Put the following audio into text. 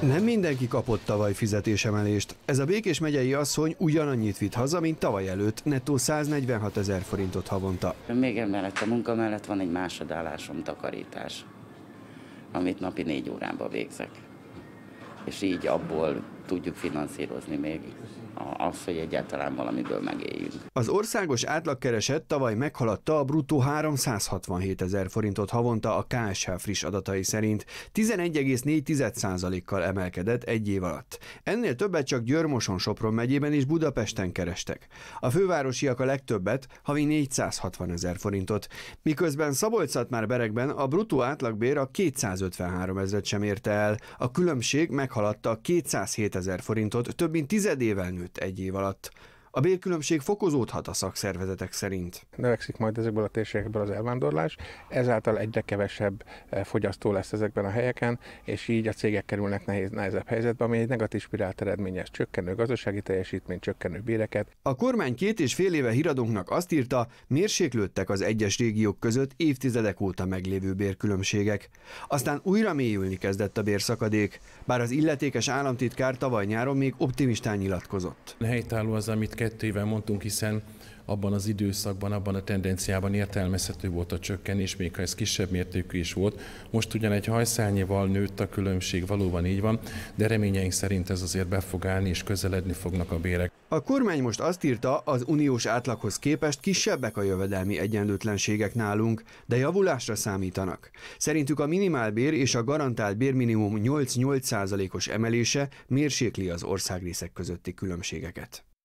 Nem mindenki kapott tavaly fizetésemelést. Ez a Békés megyei asszony ugyanannyit vitt haza, mint tavaly előtt, nettó 146 ezer forintot havonta. Még emellett a munka mellett van egy másodállásom takarítás, amit napi négy órában végzek. És így abból tudjuk finanszírozni még az, hogy egyáltalán valamiből megéljünk. Az országos átlagkereset tavaly meghaladta a bruttó 367 ezer forintot havonta a KSH friss adatai szerint. 11,4%-kal emelkedett egy év alatt. Ennél többet csak Györmoson, Sopron megyében és Budapesten kerestek. A fővárosiak a legtöbbet, havi 460 ezer forintot, miközben szabolcs már berekben a bruttó átlagbér a 253 ezeret sem érte el. A különbség meghaladta a 207 ezer forintot, több mint tizedével nőtt egy év alatt. A bérkülönbség fokozódhat a szakszervezetek szerint. Növekszik majd ezekből a térségekből az elvándorlás, ezáltal egyre kevesebb eh, fogyasztó lesz ezekben a helyeken, és így a cégek kerülnek nehéz, nehezebb helyzetbe, ami egy negatív spirált eredményez, csökkenő gazdasági teljesítmény, csökkenő béreket. A kormány két és fél éve híradónknak azt írta, mérséklődtek az egyes régiók között évtizedek óta meglévő bérkülönbségek. Aztán újra mélyülni kezdett a bérszakadék, bár az illetékes államtitkár tavaly nyáron még optimistán nyilatkozott. Helytálló az, amit kettő éve mondtunk, hiszen abban az időszakban, abban a tendenciában értelmezhető volt a csökkenés, még ha ez kisebb mértékű is volt. Most ugyan egy hajszányival nőtt a különbség, valóban így van, de reményeink szerint ez azért be fog állni, és közeledni fognak a bérek. A kormány most azt írta, az uniós átlaghoz képest kisebbek a jövedelmi egyenlőtlenségek nálunk, de javulásra számítanak. Szerintük a minimálbér és a garantált bérminimum 8-8 os emelése mérsékli az országrészek közötti különbségeket.